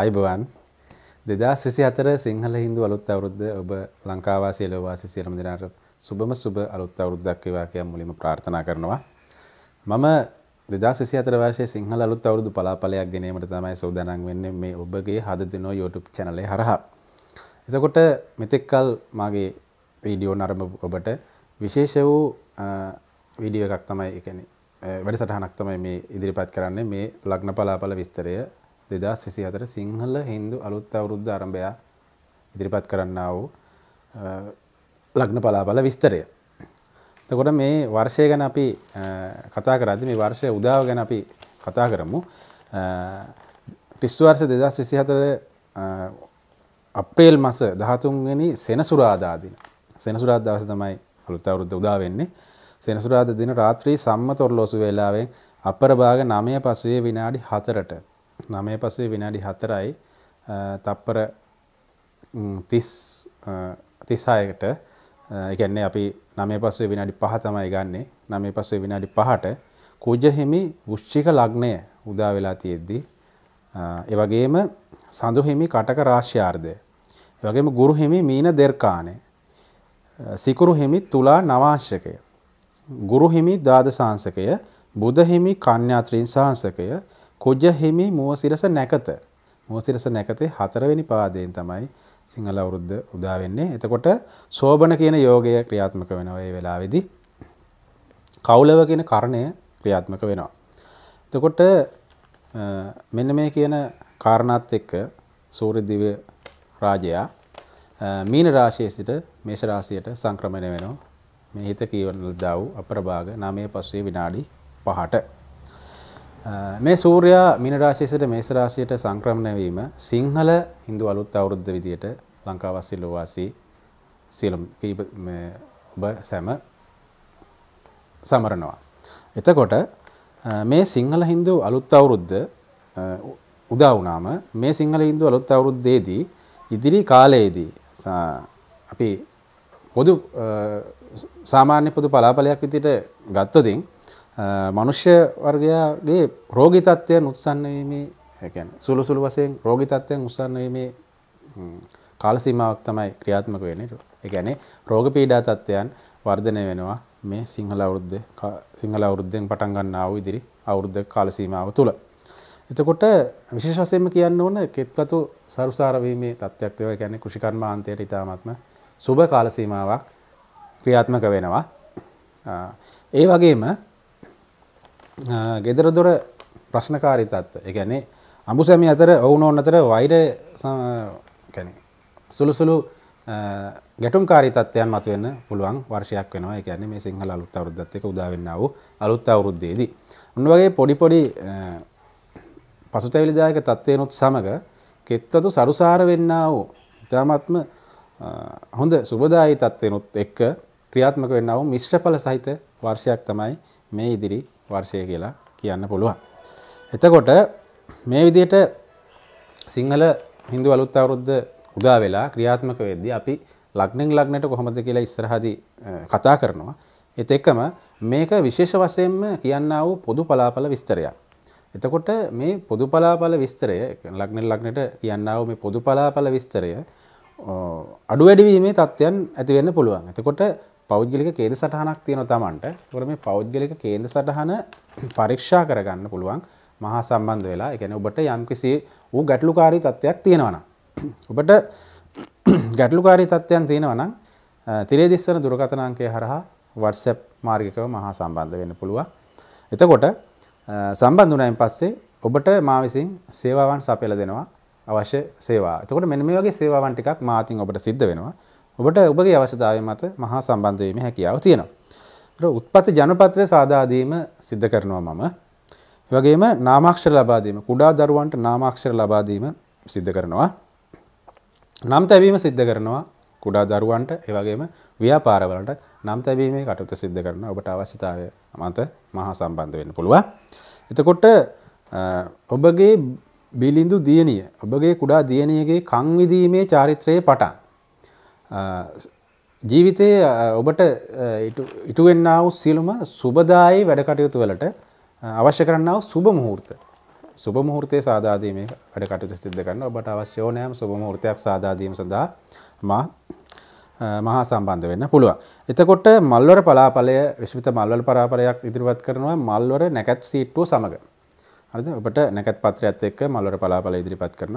අයිබවන් දෙදස් විසි අතර සිංහල හින්දු අලුත් අවරුද්ධ ඔබ ලංකාවා සේලවාසි සියලම දෙනාට සුබම සුබ අලුත් අවරුද්දක්කවාකය මුලිම ප්‍රාර්ථනා කරනවා. මම දෙදසි අතරවාශය සිංහල අලුත් අවරුදු පලාපලයක් ගෙනීමට තමයි සෝදනන් වෙන්නේ මේ ඔබගේ හද දෙනෝ YouTube චැනලේ හරහා. එතකොට මෙතෙක්කල් මගේ වීඩියෝ නරම ඔබට විශේෂ වූ විඩිය එකක් තමයි එකන වැඩ සටහනක් තමයි මේ ඉදිරිපත් කරන්නේ මේ ලග්න පලාපල විස්තරය දෙදස් විසි අතර සිංහල හින්දු අලුත් අවුරුද්ධ අරභයා ඉදිරිපත් කරන්න වූ ලග්න පලාබල විස්තරය. තකොට මේ වර්ෂය ගැන අපි කතා කරදි මේ වර්ෂය උදාව ගැන අපි කතා කරමු ක්‍රිස්තුවර්ෂ දෙදස් විසි හතර අපේල් මස දහතුන්ගනි සෙනසුරාදාදින සෙනසුරාත් දවස තමයි අලුත් අවුරුද්ධ උදාවෙන්නේ සෙනසුරාද දින රාත්‍රී සම්ම තොරලෝසු වෙලාවෙන් අපරභාග නමය පසුවේ විනාඩි හතරට නමය පසේ විනාඩි හතරයි තප්පර තිස් තිසායකට එකන්නේ අපි නමේ පස්සේ විනාඩි පහ තමයි ගන්නේ නමේ පස්සේ විනාඩි පහට කුජහිමි වෘෂ්චික ලග්නය උදා වෙලා තියෙද්දී එවගේම සඳුහිමි කටක රාශ්‍යාර්ධය එවගේම ගුරුහිමි මීන දෙර්කානය සිකුරුහිමි තුලා නවාංශකය ගුරුහිමි දාදසාංසකය බුදහිමි කන්‍යාත්‍රීන් සාංසකය කොජ හිමි මුවසිරස නැකත මුවසිරස නැකතේ හතරවෙනි පාදයෙන් තමයි සිංහල අවුරුද්ද උදා වෙන්නේ. එතකොට සෝබන කියන යෝගය ක්‍රියාත්මක වෙනවා ඒ වෙලාවේදී. කවුලව කියන කර්ණය ක්‍රියාත්මක වෙනවා. එතකොට මෙන්න මේ කියන කාරණාත් එක්ක සූර්ය දිව්‍ය රාජයා මීන රාශියේ සිට මේෂ රාශියට සංක්‍රමණය වෙනවා. මේ හිත කීවන දා වූ අපරභාග 9 පස්සේ විනාඩි 5ට මේ සූර්යා මින රාශියසට මේස රාශියට සංක්‍රමණය වීම සිංහල Hindu අලුත් අවුරුද්ද විදියට ලංකාවාසී ලෝවාසී සියලුම කීප මේ ඔබ සැම සමරනවා. එතකොට මේ සිංහල Hindu අලුත් අවුරුද්ද උදා වුණාම මේ සිංහල Hindu අලුත් අවුරුද්දේදී ඉදිරි කාලයේදී අපි පොදු සාමාන්‍ය පොදු පලාපලයක් විදියට ගත්තොතින් මනුෂ්‍ය වර්ගයාගේ රෝගී තත්ත්වයන් උත්සන්නවීමේ සුළු සුළු වසයෙන් රෝගී තත්ත්වයන් උත්සන්නවීමේ කාලසීමාවක් තමයි ක්‍රියාත්මක වෙන්නේ. ඒ කියන්නේ රෝග පීඩා තත්ත්වයන් වර්ධනය වෙනවා මේ සිංහල අවුරුද්ද සිංහල අවුරුද්දෙන් පටන් ගන්නා වූ ඉදිරි අවුරුද්ද කාල සීමාව තුළ. එතකොට විශේෂ වශයෙන්ම කියන්න ඕන කෙත්වතු සරුසාර වීමේ තත්ත්වයක් ඒවා කියන්නේ කෘෂිකර්මාන්තයට ඊටාත්ම සුබ කාල සීමාවක් ක්‍රියාත්මක වෙනවා. ඒ වගේම ගෙදර දොර ප්‍රශ්නකාරිතත්ව එකනේ අඹු සැමි අතර ඔවුන ඔන්න අතර වෛරැන සුළුසුළු ගැටුම් කාරිතත්වයන් මතුවෙන්න පුළුවන් වර්ෂයක් වෙනවා එකන මේ සිංහල අලුත් අවරුද්ධත් එක උදාවෙන්න වූ අලුත් අවුරුද්දේදී. උන්න වගේ පොඩිපොඩි පසුතැවිලිදායක තත්ත්වයනුත් සමඟ කෙත්තතු සරුසාර වෙන්න වූ ඉතාමත්ම හොඳ සුබදායි තත්වයනුත් එක්ක ක්‍රියාත්මක වෙන්න වූ මිශ්‍රඵල සහිත වර්ෂයක් තමයි මේ ඉදිරි වර්ෂය කියලා කියන්න පුළුවන්. එතකොට මේ විදියට සිංහල හින්දු අලුත් අවුරුද්ද උදා වෙලා ක්‍රියාත්මක වෙද්දී අපි ලග්නෙන් ලග්නට කොහොමද කියලා ඉස්සරහදී කතා කරනවා. ඒත් එක්කම මේක විශේෂ වශයෙන්ම කියන්නා වූ පොදු පලාපල විස්තරයක්. එතකොට මේ පොදු පලාපල විස්තරය ලග්නෙන් ලග්නට කියන්නා වූ මේ පොදු පලාපල විස්තරය අඩු වැඩි වීමේ තත්ත්වයන් ඇති වෙන්න පුළුවන්. එතකොට පෞද්ගලික කේද සටහනක් තියෙන තමන්ට තුොර මේ පෞද්ගලික කේන්ද සටහන පරීක්ෂා කරගන්න පුළුවන් මහා සම්බන්ධ වෙලා එකන ඔබට යම්කිසි වූ ගැටලුකාරී තත්ත්වයක් තියෙනවන. ඔබට ගැටලුකාරී තත්ත්වයන් තියෙනවන තිරේදිස්සන දුරකතනාංකය හරහා වර්සැප් මාර්ගිකව මහා සම්බන්ධ වෙන්න පුළුව. එතකොට සම්බන්ධනයෙන් පස්සේ ඔබට මා විසින් සේවාවන් සපයල දෙනවා අවශ්‍ය සේවා එතකොට මෙනම වගේ සේවාවන් ටිකක් මාතින් ඔබට සිද්ධ වෙනවා ඔබට ඔබගේ අවශ්‍යතාවය මත මහා සම්බන්ධ වීමේ හැකියාව තියෙනවා. ඒතර උත්පත්ති ජනපත්‍රය සාදා දීම සිද්ධ කරනවා මම. ඒ වගේම නාමාක්ෂර ලබා දීම කුඩා දරුවන්ට නාමාක්ෂර ලබා දීම සිද්ධ කරනවා. නම් තැබීම සිද්ධ කරනවා කුඩා දරුවන්ට ඒ වගේම ව්‍යාපාරවලට නම් තැබීමේ කටයුතු සිද්ධ කරනවා. ඔබට අවශ්‍යතාවය මත මහා සම්බන්ධ වෙන්න පුළුවන්. එතකොට ඔබගේ බිලිඳු දියණිය ඔබගේ කුඩා දියණියගේ කන් විදීමේ චාරිත්‍රයේ පටන් ජීවිතයේ ඔබට ඉටුවෙන්නාව සියලුම සුබදායි වැඩකටයුතු වලට අවශ්‍ය කරන්නාව සුබ මුහූර්ත සුබ මුහූර්තයේ සාදාදීමේ වැඩ කටයුතු සිද්ධ කරන්න ඔබට අවශ්‍ය ඕනෑම සුබ මුහූර්තයක් සාදාදීම සඳහා මා මහා සම්බන්ධ වෙන්න පුළුවන්. එතකොට මල්වර පලාපලය විශ්විත මල්වල පරාපරයක් ඉදිරිපත් කරනවා මල්වර නැකත් සීට්ටුව සමඟ හරිද ඔබට නැකත් පත්‍රයත් එක්ක මල්වර පලාපල ඉදිරිපත් කරන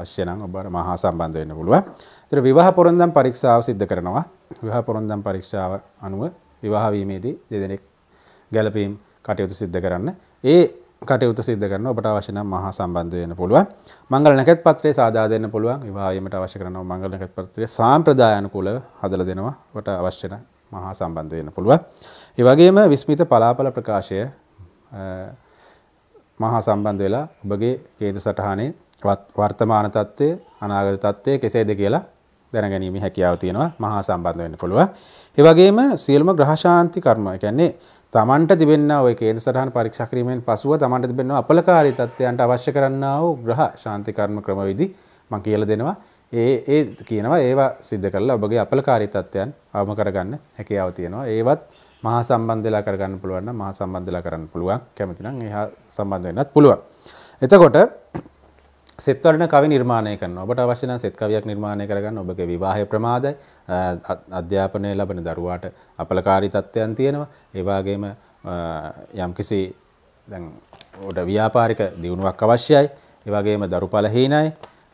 අවශ්‍ය නම් ඔබ මහා සම්බන්ධ වෙන්න පුළුවන්. ඒතර විවාහ පොරොන්දම් පරීක්ෂාව සිද්ධ කරනවා. විවාහ පොරොන්දම් පරීක්ෂාව අනුව විවාහ වීමේදී දෙදෙනෙක් ගැළපීම් කටයුතු සිද්ධ කරන්න. ඒ කටයුතු සිද්ධ කරන ඔබට අවශ්‍ය නම් මහා සම්බන්ධ වෙන්න පුළුවන්. මංගල නැකත් පත්‍රය සාදා දෙන්න පුළුවන්. විවාහ වීමට අවශ්‍ය කරන මංගල නැකත් පත්‍රය සාම්ප්‍රදායානුකූලව හදලා දෙනවා. ඔබට අවශ්‍ය නම් මහා සම්බන්ධ වෙන්න පුළුවන්. ඒ වගේම විස්මිත පලාපල ප්‍රකාශය මහා සම්බන්ධ වෙලා ඔබගේ කේතු සටහනේ වර්තමාන තත්ත්වය අනාගත තත්ත්වය කෙසේද කියලා දැනගැනීම හැකියාව තියෙනවා මහා සම්බන්ධ වෙන්න පුළුවන්. ඒ වගේම සියලුම ග්‍රහශාන්ති කර්ම කියන්නේ තමන්ට තිබෙනා ওই කේන්ද්‍ර සටහන පරීක්ෂා කිරීමෙන් පසුව තමන්ට තිබෙනා අපලකාරී තත්ත්වයන්ට අවශ්‍ය කරන්නා වූ ග්‍රහ ශාන්ති කර්ම ක්‍රමවිදි මම කියලා දෙනවා. ඒ ඒ කියනවා ඒවා सिद्ध කරලා ඔබගේ අපලකාරී තත්ත්වයන් අවම කරගන්න හැකියාව තියෙනවා. ඒවත් මහා සම්බන්ධ වෙලා කරගන්න පුළුවන් නම් මහා සම්බන්ධ වෙලා කරන්න පුළුවන් කැමති නම් එහා සම්බන්ධ වෙන්නත් පුළුවන්. එතකොට සෙත් වඩන කවි නිර්මාණය කරනවා. ඔබට අවශ්‍ය නම් සෙත් කවියක් නිර්මාණය කරගන්න ඔබගේ විවාහය ප්‍රමාදයි අධ්‍යාපනය ලැබෙන දරුවාට අපලකාරී තත්ත්වයන් තියෙනවා. ඒ වගේම යම්කිසි දැන් ඔබට ව්‍යාපාරික දියුණුවක් අවශ්‍යයි. ඒ වගේම දරුඵල හීනයි.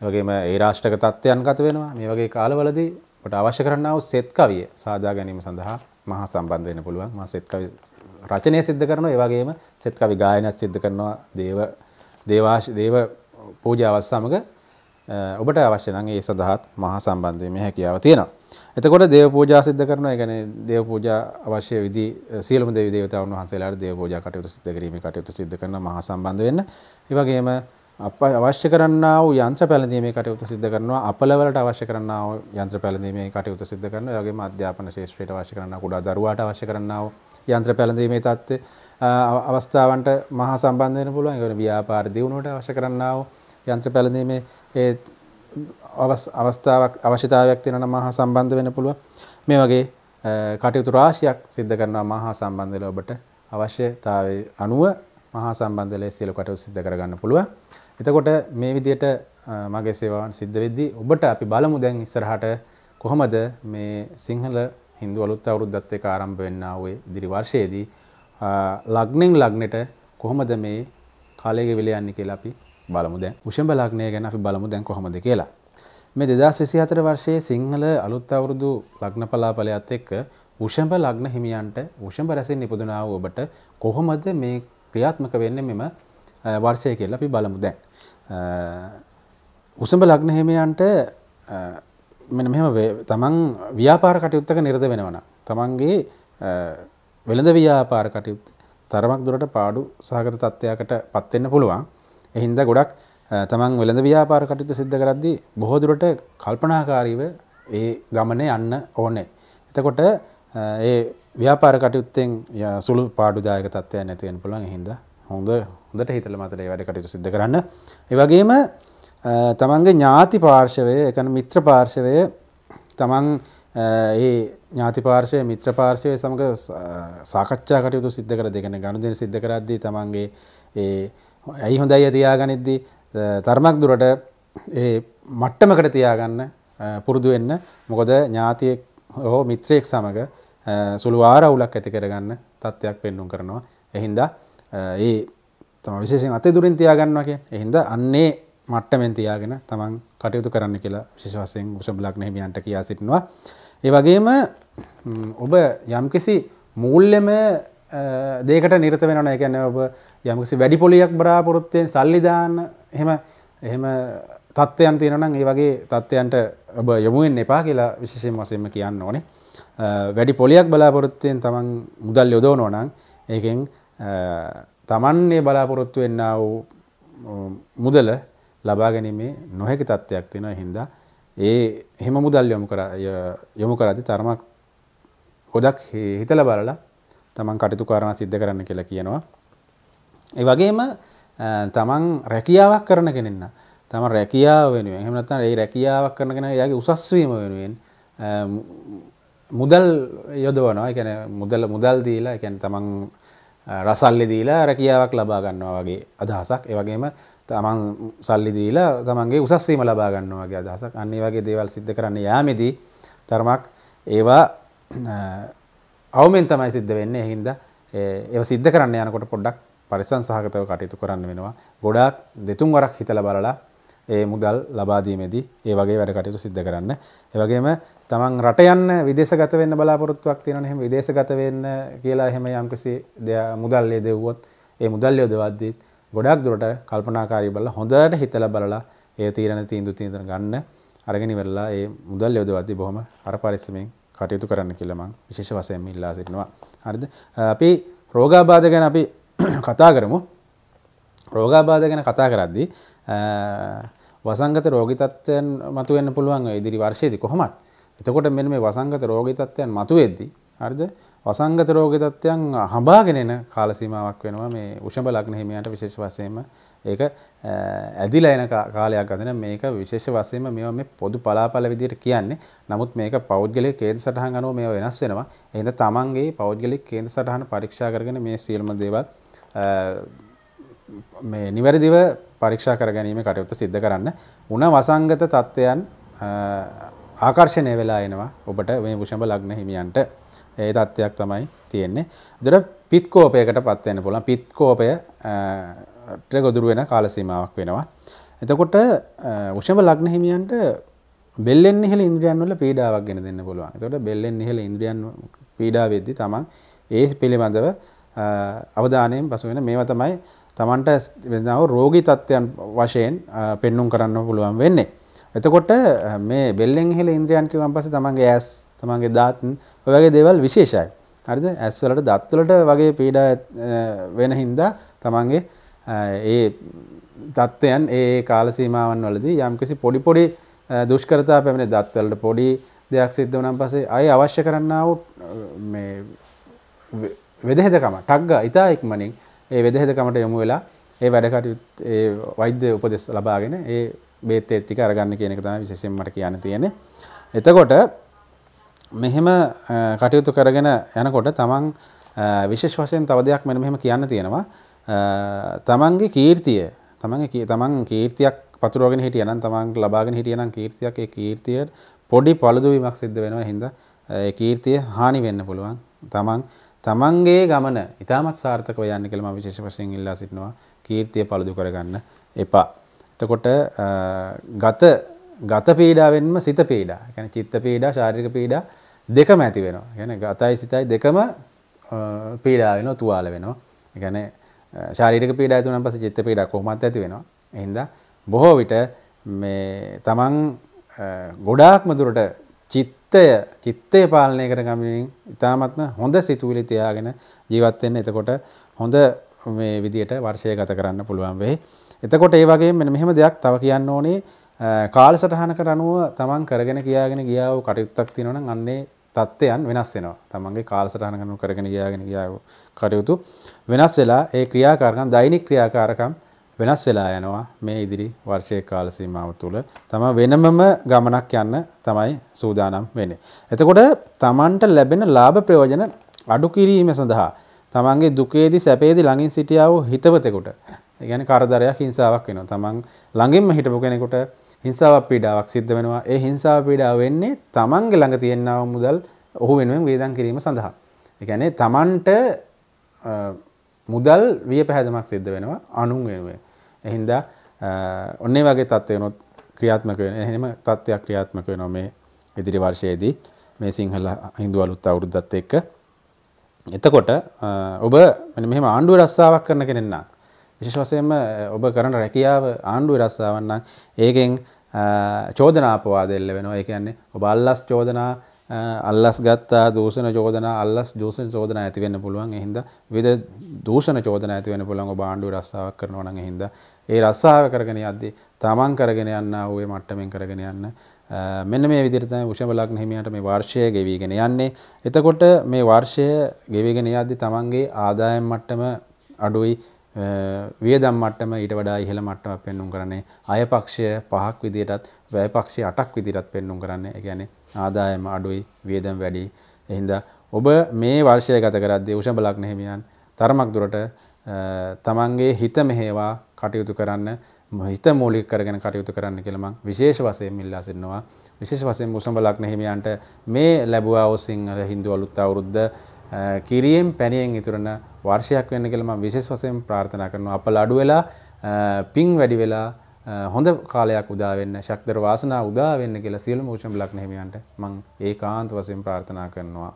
ඒ වගේම ඒ රාෂ්ට්‍රක තත්ත්වයන් ගත වෙනවා. මේ වගේ කාලවලදී ඔබට අවශ්‍ය කරන්නා වූ සෙත් කවිය සාදා ගැනීම සඳහා මහා සම්බන්ධ වෙන්න පුළුවන් මා සෙත් කවි රචනය සිද්ධ කරනවා ඒ වගේම සෙත් කවි ගායනය සිද්ධ කරනවා දේව දේවාශ දේව පූජාවත් සමග ඔබට අවශ්‍ය නම් ඒ සඳහාත් මහා සම්බන්ධයේ මේ හැකියාව තියෙනවා. එතකොට දේව පූජා සිද්ධ කරනවා ඒ කියන්නේ දේව පූජා අවශ්‍ය විදි සියලුම දේවී දේවතාවුන් වහන්සේලාට දේව පූජා කටයුතු සිද්ධ කිරීමේ කටයුතු සිද්ධ කරන මහා සම්බන්ධ වෙන්න. ඒ වගේම අප අවශ්‍ය කරන්නා වූ යන්ත්‍ර පැළඳීමේ කටයුතු සිද්ධ කරනවා අපලවලට අවශ්‍ය කරන්නා වූ යන්ත්‍ර පැළඳීමේ කටයුතු සිද්ධ කරනවා ඒ වගේම අධ්‍යාපන ක්ෂේත්‍රයට අවශ්‍ය කරන්නා කුඩා දරුවාට අවශ්‍ය කරන්නා වූ යන්ත්‍ර පැළඳීමේ தත්ත්වය අවස්ථාවන්ට මහා සම්බන්ධ වෙන්න පුළුවන් ඒ වගේම ව්‍යාපාර දියුණුවට අවශ්‍ය කරන්නා වූ යන්ත්‍ර පැළඳීමේ ඒ අවස්ථාවක් අවශ්‍යතාවයක් තියෙනවා නම් මහා සම්බන්ධ වෙන්න පුළුවන් මේ වගේ කටයුතු රාශියක් සිද්ධ කරනවා මහා සම්බන්ධල ඔබට අවශ්‍යතාවයේ අනුව මහා සම්බන්ධලේ සියලු කටයුතු සිද්ධ කරගන්න පුළුවන් එතකොට මේ විදියට මගේ සේවාවන් සිද්ධ වෙද්දී ඔබට අපි බලමු දැන් ඉස්සරහට කොහොමද මේ සිංහල හින්දු අලුත් අවුරුද්දත් එක්ක ආරම්භ වෙන්නා වූ ඉදිරි වර්ෂයේදී ලග්නෙන් ලග්නෙට කොහොමද මේ කාලය ගෙවිලා යන්නේ කියලා අපි බලමු දැන්. උෂඹ ලග්නය ගැන අපි බලමු දැන් කොහොමද කියලා. මේ 2024 වර්ෂයේ සිංහල අලුත් අවුරුදු ලග්න පලාපලයත් එක්ක උෂඹ ලග්න හිමියන්ට උෂඹ රැසෙන් ඉපදුනා වූ ඔබට කොහොමද මේ ක්‍රියාත්මක වෙන්නේ මෙම වර්ෂය කියලා අපි බලමු දැන්. උසඹ ලග්න හිමියන්ට මෙන්න මෙහෙම තමන් ව්‍යාපාර කටයුත්තක නිරත වෙනවා තමන්ගේ වෙළඳ ව්‍යාපාර කටයුත්ත තරමක් දුරට පාඩු සහගත තත්ත්වයකට පත් වෙන්න පුළුවන්. ඒ හින්දා ගොඩක් තමන් වෙළඳ ව්‍යාපාර කටයුතු සිද්ධ කරද්දී බොහෝ දුරට කල්පනාකාරීව ඒ ගමනේ යන්න ඕනේ. එතකොට ඒ ව්‍යාපාර කටයුත්තෙන් සුළු පාඩුදායක තත්ත්වයක් නැති වෙන්න පුළුවන්. ඒ හින්දා හොඳ හොඳට හිතල මතට වැඩ කටයුතු සිද්ධ කරන්න. ඒවගේම තමන්ගේ ඥාති පාර්ශවය එකන මිත්‍ර පාර්ශවය තමන් ඒ ඥාති පාර්ශය මිත්‍ර පාර්ශවය සමඟ සාකච්ඡා කටයුතු සිද්ධ කර දෙගෙන ගණුදෙන සිද්ධ කරද්දී තමන්ගේ ඒ ඇයි හොඳයි ඇතියාගනිද්දි තර්මක් දුරට මට්ටමකට තියාගන්න පුරුදු වෙන්න මොකද ඥාතියෙක් හෝ මිත්‍රයෙක් සමඟ සුළු ආරවුලක් ඇති කරගන්න තත්ත්වයක් පෙන්නුම් කරනවා එහින්දා ඒ තම විශේෂෙන් අතේ දුරින් තියාගන්නවා කියන්නේ. එහෙනම් අන්නේ මට්ටමෙන් තියාගෙන තමන් කටයුතු කරන්න කියලා විශේෂ වශයෙන් උසබලක් හිමියන්ට කියා සිටිනවා. ඒ වගේම ඔබ යම්කිසි මූල්‍යම දේකට නිරත වෙනවා ඒ කියන්නේ ඔබ යම්කිසි වැඩි පොලියක් බලාපොරොත්තුෙන් සල්ලි දාන්න එහෙම එහෙම තත්ත්වයන් තියෙනනම් ඒ වගේ තත්ත්වයන්ට ඔබ යොමුුවෙන් එපා කියලා විශෂයෙන් වසයම කියන්න ඕනේ වැඩි පොලියක් බලාපොරොත්තයෙන් තමන් මුදල් යොදෝනෝනං ඒකෙන් තමන්නේ බලාපොරොත්තු වෙන්න වූ මුදල ලබා ගැනීමේ නොහැකි තත්ත්වයක් තියෙනවා හින්දා ඒ එහෙම මුදල් යොමු කර යොමු කරද්දී තරමක් ගොඩක් හිතලා බලලා තමන් කටයුතු කරන සිද්ධ කරන්න කියලා කියනවා. ඒ වගේම තමන් රැකියාවක් කරන කෙනෙන්න තමන් රැකියාව වෙනුවෙන් එහෙම නැත්නම් ඒ රැකියාවක් කරන කෙනා එයාගේ උසස් වීම වෙනුවෙන් මුදල් යොදවනවා. ඒ කියන්නේ මුදල් මුදල් දීලා ඒ කියන්නේ තමන් රසල්ලි දීලා රැකියාවක් ලබා ගන්නවා වගේ අදහසක් ඒ වගේම තමන් සල්ලි දීලා තමන්ගේ උසස් වීම ලබා ගන්නවා වගේ අදහසක් අන්න ඒ වගේ දේවල් සිද්ධ කරන්න යාමේදී තරමක් ඒවා අවමෙන් තමයි සිද්ධ වෙන්නේ ඒ හින්දා ඒව සිද්ධ කරන්න යනකොට පොඩ්ඩක් පරිසං සහගතව කටයුතු කරන්න වෙනවා ගොඩාක් දෙතුන් වරක් හිතලා බලලා ඒ මුදල් ලබා දීමේදී ඒ වගේ වැඩ කටයුතු සිද්ධ කරන්න. ඒ වගේම තමන් රට යන්න විදේශගත වෙන්න බලාපොරොත්තුවක් තියෙනවනේ. එහෙම විදේශගත වෙන්න කියලා එහෙම යම්කිසි මුදල් දෙවුවොත් ඒ මුදල් යොදවද්දී ගොඩක් දුරට කල්පනාකාරී බලලා හොඳට හිතලා බලලා ඒ තීරණ තීන්දුව තීන්දන ගන්න අරගෙන ඉවරලා ඒ මුදල් යොදවද්දී බොහොම අර පරිස්සමෙන් කටයුතු කරන්න කියලා මම විශේෂ වශයෙන් ඉල්ලා සිටිනවා. හරිද? අපි රෝගාබාධ ගැන අපි කතා කරමු. රෝගාබාධ ගැන කතා කරද්දී වසංගත රෝගිතත්වයන් මතුවෙන්න පුළුවන් ඉදිරි වර්ෂයේදී කොහොමත්. එතකොට මෙන්න මේ වසංගත රෝගිතත්වයන් මතුවේදී හරිද වසංගත රෝගිතත්වයන් හඹාගෙන එන කාල සීමාවක් වෙනවා මේ උෂඹ ලග්න හිමියන්ට විශේෂ වශයෙන්ම ඒක ඇදිලා එන කාලයක් අතර මේක විශේෂ වශයෙන්ම මේවා මේ පොදු පලාපල විදියට කියන්නේ. නමුත් මේක පෞද්ගලික කේන්ද්‍ර සටහන් අනුව මේවා වෙනස් වෙනවා. එහෙනම් තමන්ගේ පෞද්ගලික කේන්ද්‍ර සටහන පරීක්ෂා කරගෙන මේ සියලුම දේවල් මේ නිවැරදිව පරීක්ෂා කර ගැනීම කටයුත්ත සිද්ධ කරන්න උන වසංගත තත්ත්වයන් ආකර්ශණය වෙලා එනවා ඔබට මේ වෘෂභ ලග්න හිමියන්ට ඒ තත්ත්වයක් තමයි තියෙන්නේ. ඒතර පිත්කෝපයකට පත් වෙන්න පුළුවන්. පිත්කෝපය ට ගොදුරු වෙන කාල සීමාවක් වෙනවා. එතකොට වෘෂභ ලග්න හිමියන්ට බෙල්ලෙන් ඉහළ ඉන්ද්‍රියන් වල පීඩාවක් ගෙන දෙන්න පුළුවන්. එතකොට බෙල්ලෙන් ඉහළ ඉන්ද්‍රියන් පීඩා වෙද්දී තමන් ඒ පිළිබඳව අවධානයෙන් පසු වෙන මේවා තමයි තමන්ට වෙනාව රෝගී තත්ත්වයන් වශයෙන් පෙන්නුම් කරන්න පුළුවන් වෙන්නේ. එතකොට මේ බෙල්ලෙන් හෙල ඉන්ද්‍රියන් කිවන් පස තමන්ගේ ඇස් තමන්ගේ දාත්න් ඔයගේ දේවල් විශේෂයි. හරිද ඇස්වලට දත්වලට වගේ පීඩා වෙන හින්දා තමන්ගේ ඒ තත්ත්වයන් ඒ කාල සීමාවන් වලදී යම්කිසි පොඩි පොඩි දුෂ්කරතා පැමිණ දත්වලට පොඩි දෙයක් සිද්ධ වනම් පසේ අය අවශ්‍ය කරන්නාව වෙදහෙදකම ටක්ග ඉතා ඉක්මනින් ඒ වෙදහෙදකමට යොමු වෙලා ඒ වැඩ කටයුතු ඒ වෛද්‍ය උපදෙස් ලබාගෙන ඒ බේත් ඒත් ටික අරගන්න කියන එක තමයි විශේෂයෙන් මට කියන්න තියෙන්නේ. එතකොට මෙහෙම කටයුතු කරගෙන යනකොට තමන් විශේෂ වශයෙන් තව දෙයක් මෙන්න මෙහෙම කියන්න තියෙනවා. තමන්ගේ කීර්තිය තමන්ගේ තමන් කීර්තියක් පතුරවගෙන හිටියනම් තමන් ලබාගෙන හිටියනම් කීර්තියක් ඒ කීර්තියට පොඩි පළුදු වීමක් සිද්ධ වෙනවා හින්දා ඒ කීර්තිය හානි වෙන්න පුළුවන්. තමන් තමන්ගේ ගමන ඉතාමත් සාර්ථකව යන්න කියලා මම විශේෂ වශයෙන් ඉල්ලා සිටිනවා කීර්තිය පළුදු කරගන්න එපා. එතකොට ගත ගත පීඩාවෙන්ම සිත පීඩා. يعني චිත්ත පීඩා, ශාරීරික පීඩා දෙකම ඇති වෙනවා. يعني ගතයි සිතයි දෙකම පීඩා වෙනවා, තුවාල වෙනවා. يعني ශාරීරික පීඩා ඇති වුණාන් පස්සේ චිත්ත පීඩා කොහොමත් ඇති වෙනවා. එහෙනම් බොහෝ විට මේ තමන් ගොඩාක්ම දුරට චිත්තය චිත්තය පාලනය කර ගමනින් ඉතාමත්ම හොඳ සිතුවිලි තියාගෙන ජීවත් වෙන්න එතකොට හොඳ මේ විදියට වර්ෂය ගත කරන්න පුළුවන් වෙයි. එතකොට ඒ වගේම මෙන්න මෙහෙම දෙයක් තව කියන්න ඕනේ කාලසටහනකට අනුව තමන් කරගෙන කියාගෙන ගියා වූ කටයුත්තක් තියෙනවා නම් අන්නේ තත්ත්වයන් වෙනස් වෙනවා. තමන්ගේ කාලසටහන කරගෙන කියාගෙන ගියා වූ කටයුතු වෙනස් වෙලා ඒ ක්‍රියාකාරකම් දෛනික ක්‍රියාකාරකම් වෙනස් වෙලා යනවා මේ ඉදිරි වර්ෂයේ කාල සීමාව තුළ තම වෙනමම ගමනක් යන්න තමයි සූදානම් වෙන්නේ. එතකොට තමන්ට ලැබෙන ලාභ ප්‍රයෝජන අඩු කිරීම සඳහා තමන්ගේ දුකේදී සැපේදී ළඟින් සිටියා වූ හිතවතෙකුට ඒ කියන්නේ කරදරයක් හිංසාවක් වෙනවා. තමන් ළඟින්ම හිටපු කෙනෙකුට හිංසාවක් පීඩාවක් සිද්ධ වෙනවා. ඒ හිංසාව පීඩාව වෙන්නේ තමන්ගේ ළඟ තියෙනා මුදල් ඔහු වෙනුවෙන් වේදන් කිරීම සඳහා. ඒ කියන්නේ තමන්ට මුදල් විය පැහැදමක් සිද්ධ වෙනවා අනුන් වෙනුවෙන්. එහින්දා ඔන්නේ වගේ තත්ත්වයනොත් ක්‍රියාත්මක වෙන එහෙම තත්ත්වයක් ක්‍රියාත්මක වෙනවා මේ ඉදිරි වර්ෂයේදී මේ සිංහල හින්දු අලුත් අවුරුද්දත් එක්ක එතකොට ඔබ මෙන්න මෙහෙම ආණ්ඩුවේ රස්සාවක් කරන කෙනෙක් නම් විශේෂ වශයෙන්ම ඔබ කරන රැකියාව ආණ්ඩුවේ රස්සාවක් නම් ඒකෙන් චෝදනා අපවාද එල්ල වෙනවා ඒ කියන්නේ ඔබ අල්ලස් චෝදනා අල්ලස් ගත්තා දූෂණ චෝදනා අල්ලස් දූෂණ චෝදනා ඇති වෙන්න පුළුවන් එහින්ද විද දූෂණ චෝදනා ඇති වෙන්න පුළුවන් ඔබ ආණ්ඩුවේ රස්සාවක් කරනවා නම් එහින්ද ඒ රස්සාව කරගෙන යද්දී තමන් කරගෙන යන්න ඌේ මට්ටමින් කරගෙන යන්න මෙන්න මේ විදිහට තමයි වෘෂභ ලග්න හිමියන්ට මේ වර්ෂය ගෙවිගෙන යන්නේ. එතකොට මේ වර්ෂය ගෙවිගෙන යද්දි තමන්ගේ ආදායම් මට්ටම අඩුයි වියදම් මට්ටම ඊට වඩා ඉහළ මට්ටමක් පෙන්눔 කරන්නේ. අයපක්ෂය පහක් විදිහටත් වැයපක්ෂය 8ක් විදිහටත් පෙන්눔 කරන්නේ. ඒ කියන්නේ ආදායම අඩුයි වියදම් වැඩි. එහින්දා ඔබ මේ වර්ෂය ගත කරද්දී උෂඹ ලග්න හිමියන් තරමක් දුරට තමන්ගේ හිත මෙහෙවා කටයුතු කරන්න හිත මූලික කරගෙන කටයුතු කරන්න කියලා මම විශේෂ වශයෙන් ඉල්ලා සිටිනවා. විශේෂ වශයෙන් උෂඹ ලග්න හිමියන්ට මේ ලැබුවා වූ සිංහල Hindu අලුත් අවුරුද්ද කිරියෙන් පැණියෙන් ඉතුරන වර්ෂයක් වෙන්න කියලා මම විශේෂ වශයෙන් ප්‍රාර්ථනා කරනවා. අප ලඩු වෙලා පිං වැඩි වෙලා හොඳ කාලයක් උදාවෙන්න ශක්තර වාසනා උදාවෙන්න කියලා සියලු මෝෂම් ලග්න හිමියන්ට මම ඒකාන්ත වශයෙන් ප්‍රාර්ථනා කරනවා